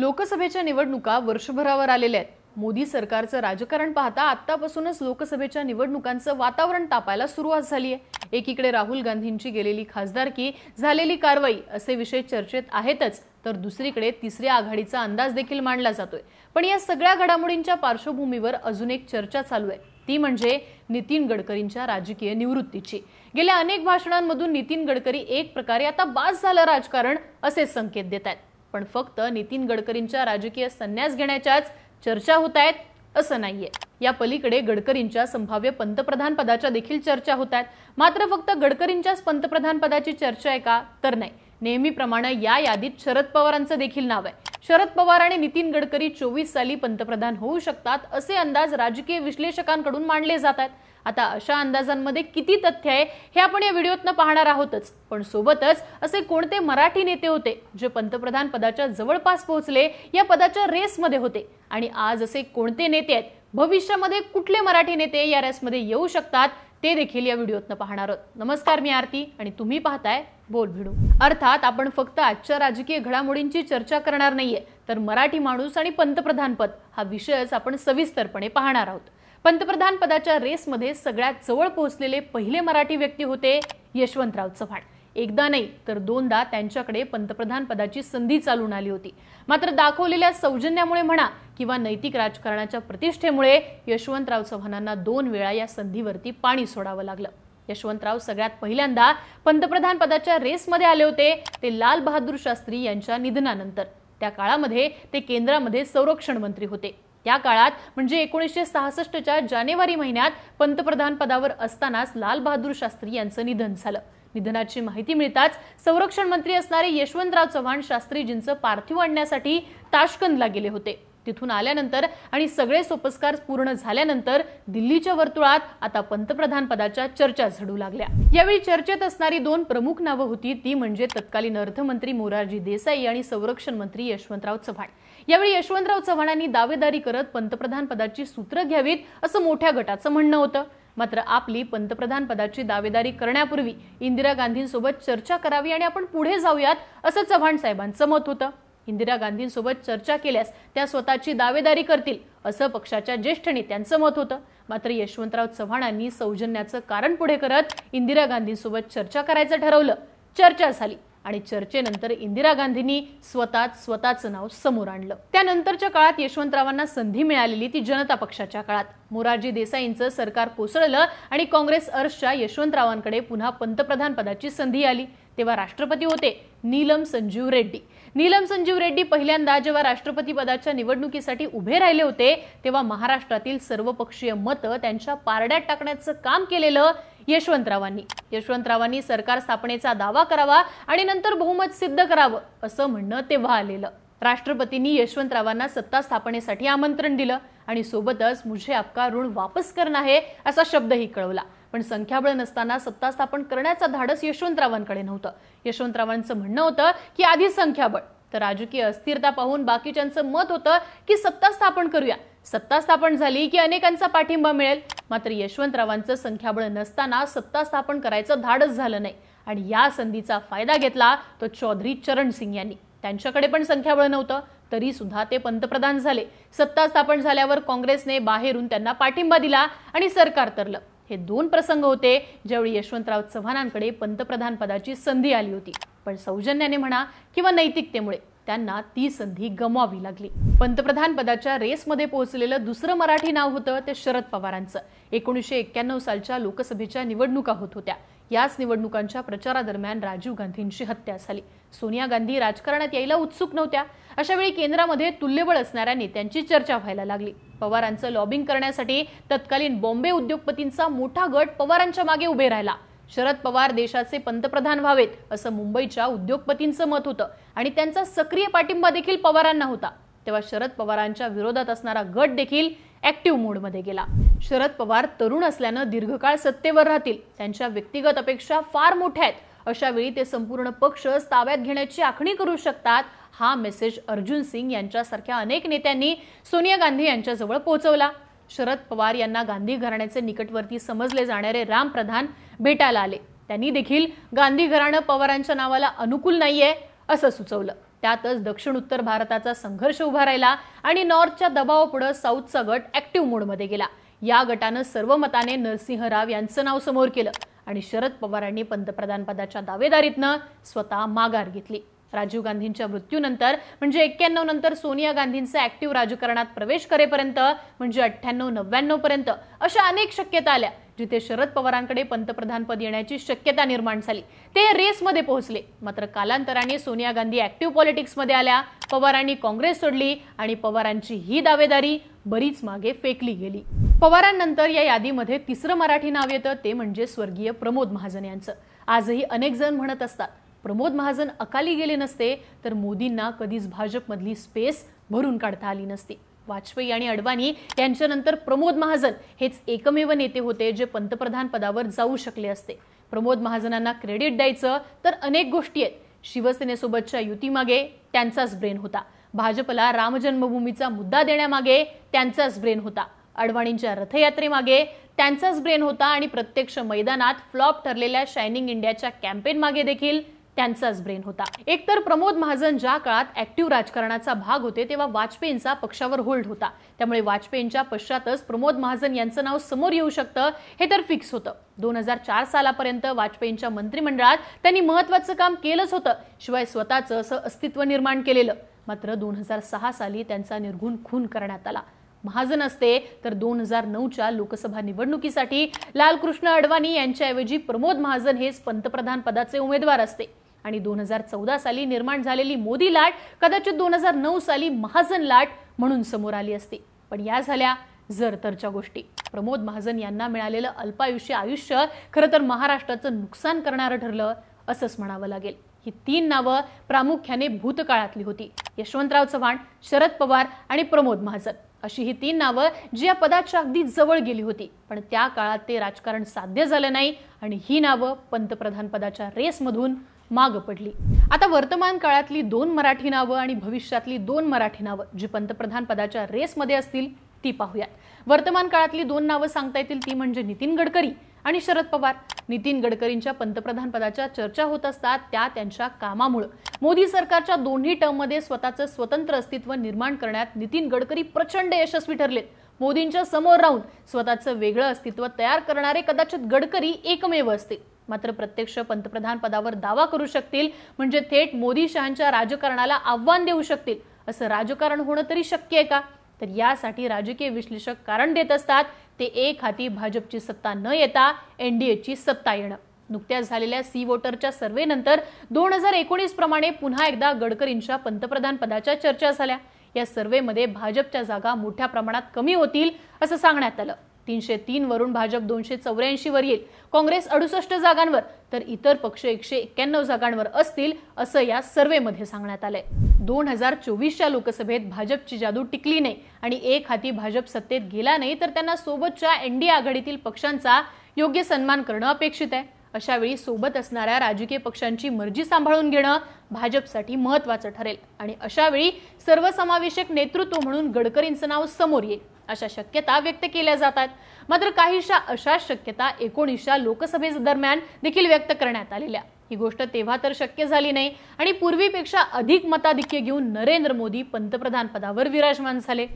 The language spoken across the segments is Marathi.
लोकसभेच्या निवडणुका वर्षभरावर आलेल्या आहेत मोदी सरकारचं राजकारण पाहता आतापासूनच लोकसभेच्या निवडणुकांचं वातावरण तापायला सुरुवात झाली आहे एकीकडे राहुल गांधींची गेलेली खासदारकी झालेली कारवाई असे विषय चर्चेत आहेतच तर दुसरीकडे तिसऱ्या आघाडीचा अंदाज देखील मांडला जातोय पण या सगळ्या घडामोडींच्या पार्श्वभूमीवर अजून एक चर्चा चालू आहे ती म्हणजे नितीन गडकरींच्या राजकीय निवृत्तीची गेल्या अनेक भाषणांमधून नितीन गडकरी एक प्रकारे आता बाद झालं राजकारण असे संकेत देत आहेत पण फक्त नितीन गडकरींच्या राजकीय संन्यास घेण्याच्याच चर्चा होत आहेत असं नाहीये या पलीकडे गडकरींच्या संभाव्य पंतप्रधान पदाच्या देखील चर्चा होत आहेत मात्र फक्त गडकरींच्याच पंतप्रधान पदाची चर्चा आहे का तर नाही नेहमीप्रमाणे या यादीत शरद पवारांचं देखील नाव आहे शरद पवार आणि नितीन गडकरी चोवीस साली पंतप्रधान होऊ शकतात असे अंदाज राजकीय विश्लेषकांकडून मांडले जातात आता अशा अंदाजांमध्ये किती तथ्य आहे हे आपण या व्हिडिओतनं पाहणार आहोतच पण सोबतच असे कोणते मराठी नेते होते जे पंतप्रधान पदाच्या जवळपास पोहोचले या पदाच्या रेसमध्ये होते आणि आज असे कोणते नेते आहेत भविष्यामध्ये कुठले मराठी नेते या रेसमध्ये येऊ शकतात ते देखील या व्हिडिओतनं पाहणार आहोत नमस्कार मी आरती आणि तुम्ही पाहताय बोल भिडू अर्थात आपण फक्त आजच्या राजकीय घडामोडींची चर्चा करणार नाहीये तर मराठी माणूस आणि पंतप्रधानपद हा विषयच आपण सविस्तरपणे पाहणार आहोत पंतप्रधान पदाच्या रेसमध्ये सगळ्यात जवळ पोहोचलेले पहिले मराठी व्यक्ती होते यशवंतराव चव्हाण एकदा नाही तर दोनदा त्यांच्याकडे पंतप्रधान पदाची संधी चालून आली होती मात्र दाखवलेल्या सौजन्यामुळे म्हणा किंवा नैतिक राजकारणाच्या प्रतिष्ठेमुळे यशवंतराव चव्हाणांना दोन वेळा या संधीवरती पाणी सोडावं लागलं यशवंतराव सगळ्यात पहिल्यांदा पंतप्रधान पदाच्या रेसमध्ये आले होते ते लाल बहादूर शास्त्री यांच्या निधनानंतर त्या काळामध्ये ते केंद्रामध्ये संरक्षण मंत्री होते त्या काळात म्हणजे एकोणीसशे सहासष्टच्या जानेवारी महिन्यात पंतप्रधान पदावर असतानाच लाल बहादूर शास्त्री यांचं निधन झालं निधनाची माहिती मिळताच संरक्षण मंत्री असणारे यशवंतराव चव्हाण शास्त्रीजींचं पार्थिव आणण्यासाठी ताशकंदला गेले होते तिथून आल्यानंतर आणि सगळे सोपस्कार पूर्ण झाल्यानंतर दिल्लीच्या वर्तुळात आता पंतप्रधान पदाच्या चर्चा झडू लागल्या यावेळी चर्चेत असणारी दोन प्रमुख नावं होती ती म्हणजे तत्कालीन अर्थमंत्री मोरारजी देसाई आणि संरक्षण मंत्री यशवंतराव चव्हाण यावेळी यशवंतराव चव्हाणांनी दावेदारी करत पंतप्रधान पदाची सूत्र घ्यावीत असं मोठ्या गटाचं म्हणणं होतं मात्र आपली पंतप्रधान पदाची दावेदारी करण्यापूर्वी इंदिरा गांधींसोबत चर्चा करावी आणि आपण पुढे जाऊयात असं चव्हाण साहेबांचं मत होतं इंदिरा गांधींसोबत चर्चा केल्यास त्या स्वतःची दावेदारी करतील असं पक्षाच्या ज्येष्ठ नेत्यांचं मत होतं मात्र यशवंतराव चव्हाणांनी सौजन्याचं कारण पुढे करत इंदिरा गांधींसोबत चर्चा करायचं ठरवलं चर्चा झाली आणि चर्चेनंतर इंदिरा गांधींनी स्वतः स्वतःचं नाव समोर आणलं त्यानंतरच्या काळात यशवंतरावांना संधी मिळालेली ती जनता पक्षाच्या काळात मोरारजी देसाईंचं सरकार कोसळलं आणि काँग्रेस अर्शच्या यशवंतरावांकडे पुन्हा पंतप्रधान पदाची संधी आली तेव्हा राष्ट्रपती होते नीलम संजीव रेड्डी नीलम संजीव रेड्डी पहिल्यांदा जेव्हा राष्ट्रपती पदाच्या निवडणुकीसाठी उभे राहिले होते तेव्हा महाराष्ट्रातील सर्वपक्षीय मतं त्यांच्या पारड्यात टाकण्याचं काम केलेलं यशवंतरावांनी यशवंतरावांनी सरकार स्थापनेचा दावा करावा आणि नंतर बहुमत सिद्ध करावं असं म्हणणं तेव्हा आलेलं राष्ट्रपतींनी यशवंतरावांना सत्ता स्थापनेसाठी आमंत्रण दिलं आणि सोबतच मुझे आपका ऋण वापस करणं आहे असा शब्दही कळवला पण संख्याबळ नसताना सत्ता स्थापन करण्याचं धाडस यशवंतरावांकडे नव्हतं यशवंतरावांचं म्हणणं होतं की आधी संख्याबळ तर राजकीय अस्थिरता पाहून बाकीच्यांचं मत होतं की सत्ता स्थापन करूया सत्ता स्थापन झाली की अनेकांचा पाठिंबा मिळेल मात्र यशवंतरावांचं संख्याबळ नसताना सत्ता स्थापन करायचं धाडस झालं नाही आणि या संधीचा फायदा घेतला तो चौधरी चरण सिंग यांनी त्यांच्याकडे पण संख्याबळ नव्हतं तरी सुद्धा ते पंतप्रधान झाले सत्ता स्थापन झाल्यावर काँग्रेसने बाहेरून त्यांना पाठिंबा दिला आणि सरकार तरलं हे दोन प्रसंग होते ज्यावेळी यशवंतराव चव्हाणांकडे पंतप्रधान पदाची संधी आली होती पण सौजन्याने म्हणा किंवा नैतिकतेमुळे त्यांना ती संधी गमवावी लागली पंतप्रधान पदाच्या रेसमध्ये पोहोचलेलं दुसरं मराठी नाव होतं ते शरद पवारांचं एकोणीसशे एक्क्याण्णव सालच्या लोकसभेच्या निवडणुका होत होत्या याच निवडणुकांच्या प्रचारादरम्यान राजीव गांधींची हत्या झाली सोनिया गांधी राजकारणात यायला उत्सुक नव्हत्या अशावेळी केंद्रामध्ये तुल्यबळ असणाऱ्या नेत्यांची चर्चा व्हायला लागली पवारांचं लॉबिंग करण्यासाठी तत्कालीन बॉम्बे उद्योगपतींचा मोठा गट पवारांच्या मागे उभे राहिला शरद पवार देशाचे पंतप्रधान व्हावेत असं मुंबईच्या उद्योगपतींचं मत होतं आणि त्यांचा सक्रिय पाठिंबा देखील पवारांना होता तेव्हा शरद पवारांच्या विरोधात असणारा गट देखील ऍक्टिव्ह मोडमध्ये गेला शरद पवार तरुण असल्यानं दीर्घकाळ सत्तेवर राहतील त्यांच्या व्यक्तिगत अपेक्षा फार मोठ्या आहेत अशा वेळी ते संपूर्ण पक्ष ताब्यात घेण्याची आखणी करू शकतात हा मेसेज अर्जुन सिंग यांच्यासारख्या अनेक नेत्यांनी सोनिया गांधी यांच्याजवळ पोहोचवला शरद पवार यांना गांधी घराण्याचे निकटवर्ती समजले जाणारे राम प्रधान भेटायला आले त्यांनी देखील गांधी घराणं पवारांच्या नावाला अनुकूल नाहीये असं सुचवलं त्यातच दक्षिण उत्तर भारताचा संघर्ष उभा राहिला आणि नॉर्थच्या दबावापुढे साऊथचा गट ऍक्टिव्ह मोडमध्ये गेला या गटानं सर्व मताने नरसिंह राव यांचं नाव समोर केलं आणि शरद पवारांनी पंतप्रधानपदाच्या दावेदारीतनं स्वतः माघार घेतली राजीव गांधींच्या मृत्यूनंतर म्हणजे एक्क्याण्णव नंतर सोनिया गांधींचा ऍक्टिव्ह राजकारणात प्रवेश करेपर्यंत म्हणजे अठ्ठ्याण्णव नव्याण्णव पर्यंत अशा अनेक शक्यता आल्या जिथे शरद पवारांकडे पंतप्रधानपद येण्याची शक्यता निर्माण झाली ते रेसमध्ये पोहोचले मात्र कालांतराने सोनिया गांधी ऍक्टिव्ह पॉलिटिक्समध्ये आल्या पवारांनी काँग्रेस सोडली आणि पवारांची ही दावेदारी बरीच मागे फेकली गेली पवारांनंतर या यादीमध्ये तिसरं मराठी नाव येतं ते म्हणजे स्वर्गीय प्रमोद महाजन यांचं आजही अनेक जण म्हणत असतात प्रमोद महाजन अकाली गेले नसते तर मोदींना कधीच भाजपमधली स्पेस भरून काढता आली नसती वाजपेयी आणि अडवाणी यांच्यानंतर प्रमोद महाजन हेच एकमेव नेते होते जे पंतप्रधान पदावर जाऊ शकले असते प्रमोद महाजनांना क्रेडिट द्यायचं तर अनेक गोष्टी आहेत शिवसेनेसोबतच्या युतीमागे त्यांचाच ब्रेन होता भाजपला रामजन्मभूमीचा मुद्दा देण्यामागे त्यांचाच ब्रेन होता अडवाणींच्या रथयात्रेमागे त्यांचाच ब्रेन होता आणि प्रत्यक्ष मैदानात फ्लॉप ठरलेल्या शायनिंग इंडियाच्या कॅम्पेन मागे देखील त्यांचाच ब्रेन होता एकतर प्रमोद महाजन ज्या काळात ऍक्टिव्ह राजकारणाचा भाग होते तेव्हा वाजपेयींचा पक्षावर होल्ड होता त्यामुळे वाजपेयींच्या पश्चातच प्रमोद महाजन यांचं नाव समोर येऊ शकतं हे तर फिक्स होतं दोन हजार चार सालापर्यंत वाजपेयींच्या मंत्रिमंडळात त्यांनी महत्वाचं काम केलंच होतं शिवाय स्वतःचं असं अस्तित्व निर्माण केलेलं मात्र दोन हजार सहा साली त्यांचा निर्घुण खून करण्यात आला महाजन असते तर दोन हजार नऊच्या लोकसभा निवडणुकीसाठी लालकृष्ण अडवाणी यांच्याऐवजी प्रमोद महाजन हेच पंतप्रधान पदाचे उमेदवार असते आणि दोन हजार चौदा साली निर्माण झालेली मोदी लाट कदाचित दोन हजार नऊ साली महाजन लाट म्हणून समोर आली असती पण या झाल्या जर तरच्या गोष्टी प्रमोद महाजन यांना मिळालेलं अल्पायुष्य आयुष्य खरं तर महाराष्ट्राचं नुकसान करणारं ठरलं असंच म्हणावं लागेल ही तीन नावं प्रामुख्याने भूतकाळातली होती यशवंतराव चव्हाण शरद पवार आणि प्रमोद महाजन अशी ही तीन नावं जी या पदाच्या अगदी जवळ गेली होती पण त्या काळात ते राजकारण साध्य झालं नाही आणि ही नावं पंतप्रधान पदाच्या रेसमधून माग पडली आता वर्तमान काळातली दोन मराठी नावं आणि भविष्यातली दोन मराठी नावं जी पंतप्रधान पदाच्या रेसमध्ये असतील ती पाहूयात वर्तमान काळातली दोन नावं सांगता येतील ती म्हणजे नितीन गडकरी आणि शरद पवार नितीन गडकरींच्या पंतप्रधान पदाच्या चर्चा होत असतात त्या त्यांच्या कामामुळे मोदी सरकारच्या दोन्ही टर्ममध्ये स्वतःचं स्वतंत्र अस्तित्व निर्माण करण्यात नितीन गडकरी प्रचंड यशस्वी ठरलेत मोदींच्या समोर राहून स्वतःचं वेगळं अस्तित्व तयार करणारे कदाचित गडकरी एकमेव असते मात्र प्रत्यक्ष पंतप्रधान पदावर दावा करू शकतील म्हणजे थेट मोदी शहांच्या राजकारणाला आव्हान देऊ शकतील असं राजकारण होणं तरी शक्य आहे का तर यासाठी राजकीय विश्लेषक कारण देत असतात ते एक हाती भाजपची सत्ता न येता एनडीएची सत्ता येणं नुकत्याच झालेल्या सी वोटरच्या सर्व्हेनंतर दोन हजार एकोणीस प्रमाणे पुन्हा एकदा गडकरींच्या पंतप्रधान पदाच्या चर्चा झाल्या या सर्व्हेमध्ये भाजपच्या जागा मोठ्या प्रमाणात कमी होतील असं सांगण्यात आलं तीनशे तीन वरून भाजप दोनशे चौऱ्याऐंशी वर येईल काँग्रेस अडुसष्ट जागांवर तर इतर पक्ष एकशे एक्क्याण्णव जागांवर असतील असं या सर्वेमध्ये सांगण्यात आलंय दोन हजार चोवीसच्या लोकसभेत भाजपची जादू टिकली नाही आणि एक हाती भाजप सत्तेत गेला नाही तर त्यांना सोबतच्या एनडीए आघाडीतील पक्षांचा योग्य सन्मान करणं अपेक्षित आहे अशा वेळी सोबत असणाऱ्या राजकीय पक्षांची मर्जी सांभाळून घेणं भाजपसाठी महत्वाचं ठरेल आणि अशा वेळी सर्वसमावेशक नेतृत्व म्हणून गडकरींचं नाव समोर येईल अशा शक्यता व्यक्त केल्या जातात मात्र काहीशा अशा शक्यता एकोणीसच्या लोकसभे दरम्यान देखील व्यक्त करण्यात आलेल्या ही गोष्ट तेव्हा तर शक्य झाली नाही आणि पूर्वीपेक्षा अधिक मताधिक्य घेऊन नरेंद्र मोदी पंतप्रधान पदावर विराजमान झाले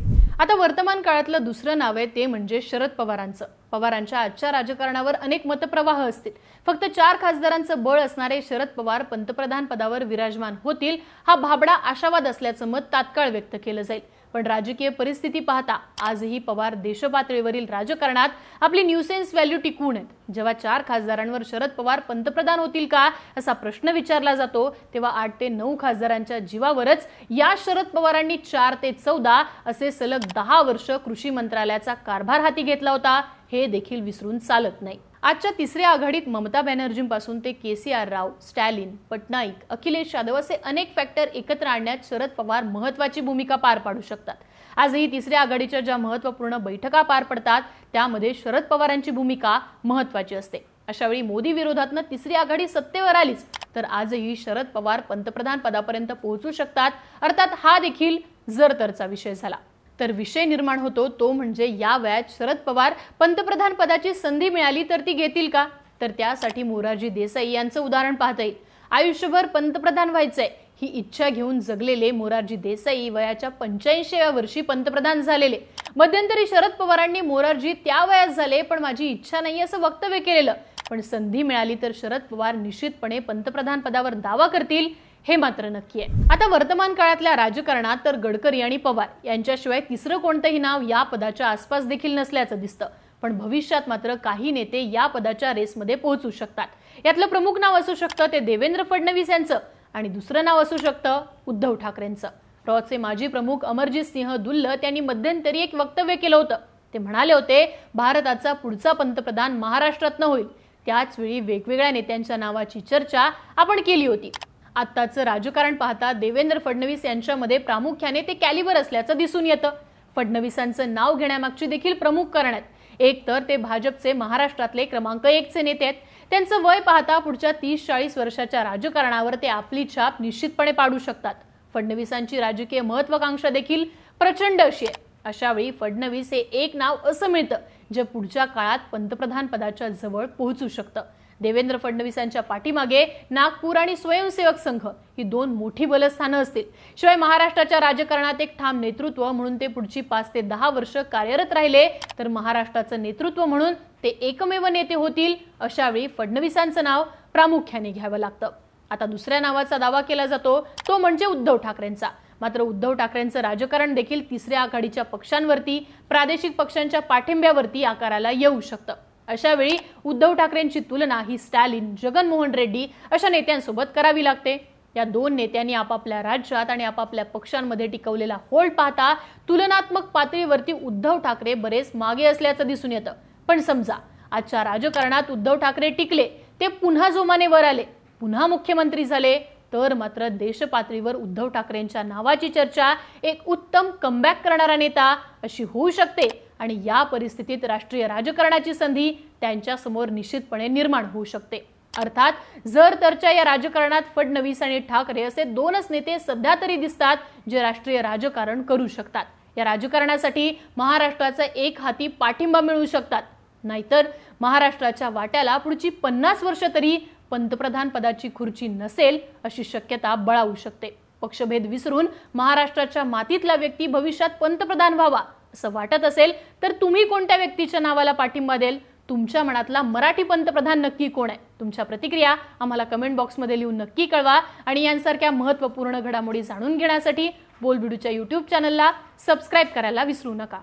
आता वर्तमान काळातलं दुसरं नाव आहे ते म्हणजे शरद पवारांचं पवारांच्या आजच्या राजकारणावर अनेक मतप्रवाह असतील फक्त चार खासदारांचं बळ असणारे शरद पवार पंतप्रधान पदावर विराजमान होतील हा भाबडा आशावाद असल्याचं मत तात्काळ व्यक्त केलं जाईल पण राजकीय परिस्थिती पाहता आजही पवार देशपातळीवरील राजकारणात आपली न्यूसेन्स व्हॅल्यू टिकून येत जेव्हा चार खासदारांवर शरद पवार पंतप्रधान होतील का असा प्रश्न विचारला जातो तेव्हा आठ ते नऊ खासदारांच्या जीवावरच या शरद पवारांनी चार ते चौदा असे सलग दहा वर्ष कृषी मंत्रालयाचा कारभार हाती घेतला होता हे देखील विसरून चालत नाही आजच्या तिसऱ्या आघाडीत ममता बॅनर्जींपासून ते K C R Rao Stalin Patnaik Akhilesh Yadav असे अनेक फॅक्टर एकत्र आणण्यात शरद पवार महत्वाची भूमिका पार पाडू शकतात आजही तिसऱ्या आघाडीच्या ज्या महत्वपूर्ण बैठका पार पडतात त्यामध्ये शरद पवारांची भूमिका महत्वाची असते अशावेळी मोदी विरोधातनं तिसरी आघाडी सत्तेवर आलीच तर आजही शरद पवार पंतप्रधान पदापर्यंत पोहोचू शकतात अर्थात हा देखील जरतरचा विषय झाला तर विषय निर्माण होतो तो म्हणजे या वयात शरद पवार पंतप्रधान पदाची संधी मिळाली तर ती घेतील का तर त्यासाठी मोरारजी देसाई यांचं उदाहरण पाहता येईल आयुष्यभर पंतप्रधान व्हायचंय ही इच्छा घेऊन जगलेले मोरारजी देसाई वयाच्या पंच्याऐंशीव्या वर्षी पंतप्रधान झालेले मध्यंतरी शरद पवारांनी मोरारजी त्या वयात झाले पण माझी इच्छा नाही असं वक्तव्य केलेलं पण संधी मिळाली तर शरद पवार निश्चितपणे पंतप्रधान पदावर दावा करतील हे मात्र नक्की आहे आता वर्तमान काळातल्या राजकारणात तर गडकरी आणि पवार यांच्याशिवाय तिसरं कोणतंही नाव या पदाच्या आसपास देखील नसल्याचं दिसतं पण भविष्यात मात्र काही नेते या पदाच्या रेसमध्ये पोहोचू शकतात यातलं प्रमुख नाव असू शकतं ते देवेंद्र फडणवीस यांचं आणि दुसरं नाव असू शकतं उद्धव ठाकरेंचं रॉचे माजी प्रमुख अमरजीत सिंह दुल्ल यांनी मध्यंतरी एक वक्तव्य केलं होतं ते म्हणाले होते भारताचा पुढचा पंतप्रधान महाराष्ट्रातनं होईल त्याच वेळी वेगवेगळ्या नेत्यांच्या नावाची चर्चा आपण केली होती आत्ताचं राजकारण पाहता देवेंद्र फडणवीस यांच्यामध्ये प्रामुख्याने ते कॅलिबर असल्याचं दिसून येतं फडणवीसांचं नाव घेण्यामागची देखील प्रमुख कारण आहेत एक तर ते भाजपचे महाराष्ट्रातले क्रमांक एकचे नेते आहेत त्यांचं वय पाहता पुढच्या तीस चाळीस वर्षाच्या राजकारणावर ते आपली छाप निश्चितपणे पाडू शकतात फडणवीसांची राजकीय महत्वाकांक्षा देखील प्रचंड अशी आहे अशा वेळी फडणवीस हे एक नाव असं मिळतं जे पुढच्या काळात पंतप्रधान पदाच्या जवळ पोहोचू शकतं देवेंद्र फडणवीसांच्या पाठीमागे नागपूर आणि स्वयंसेवक संघ ही दोन मोठी बलस्थानं असतील शिवाय महाराष्ट्राच्या राजकारणात एक ठाम नेतृत्व म्हणून ते पुढची पाच ते दहा वर्ष कार्यरत राहिले तर महाराष्ट्राचं नेतृत्व म्हणून ते एकमेव नेते होतील अशावेळी फडणवीसांचं नाव प्रामुख्याने घ्यावं लागतं आता दुसऱ्या नावाचा दावा केला जातो तो म्हणजे उद्धव ठाकरेंचा मात्र उद्धव ठाकरेंचं राजकारण देखील तिसऱ्या आघाडीच्या पक्षांवरती प्रादेशिक पक्षांच्या पाठिंब्यावरती आकाराला येऊ शकतं अशावेळी उद्धव ठाकरेंची तुलना ही स्टॅलिन जगनमोहन रेड्डी अशा नेत्यांसोबत करावी लागते या दोन नेत्यांनी आपापल्या राज्यात आणि आपापल्या पक्षांमध्ये टिकवलेला होल्ड पाहता तुलनात्मक पातळीवरती उद्धव ठाकरे बरेच मागे असल्याचं दिसून येतं पण समजा आजच्या राजकारणात उद्धव ठाकरे टिकले ते पुन्हा जोमाने वर आले पुन्हा मुख्यमंत्री झाले तर मात्र देशपातळीवर उद्धव ठाकरेंच्या नावाची चर्चा एक उत्तम कमबॅक करणारा नेता अशी होऊ शकते आणि या परिस्थितीत राष्ट्रीय राजकारणाची संधी त्यांच्यासमोर निश्चितपणे निर्माण होऊ शकते अर्थात जर तरच्या या राजकारणात फडणवीस आणि ठाकरे असे दोनच नेते सध्या तरी दिसतात जे राष्ट्रीय राजकारण करू शकतात या राजकारणासाठी महाराष्ट्राचा एक हाती पाठिंबा मिळू शकतात नाहीतर महाराष्ट्राच्या वाट्याला पुढची पन्नास वर्ष तरी पंतप्रधान पदाची खुर्ची नसेल अशी शक्यता बळावू शकते पक्षभेद विसरून महाराष्ट्राच्या मातीतला व्यक्ती भविष्यात पंतप्रधान व्हावा असं वाटत असेल तर तुम्ही कोणत्या व्यक्तीच्या नावाला पाठिंबा देल तुमच्या मनातला मराठी पंतप्रधान नक्की कोण आहे तुमच्या प्रतिक्रिया आम्हाला कमेंट बॉक्समध्ये लिहून नक्की कळवा आणि यांसारख्या महत्त्वपूर्ण घडामोडी जाणून घेण्यासाठी बोलबिडूच्या यूट्यूब चॅनलला सबस्क्राईब करायला विसरू नका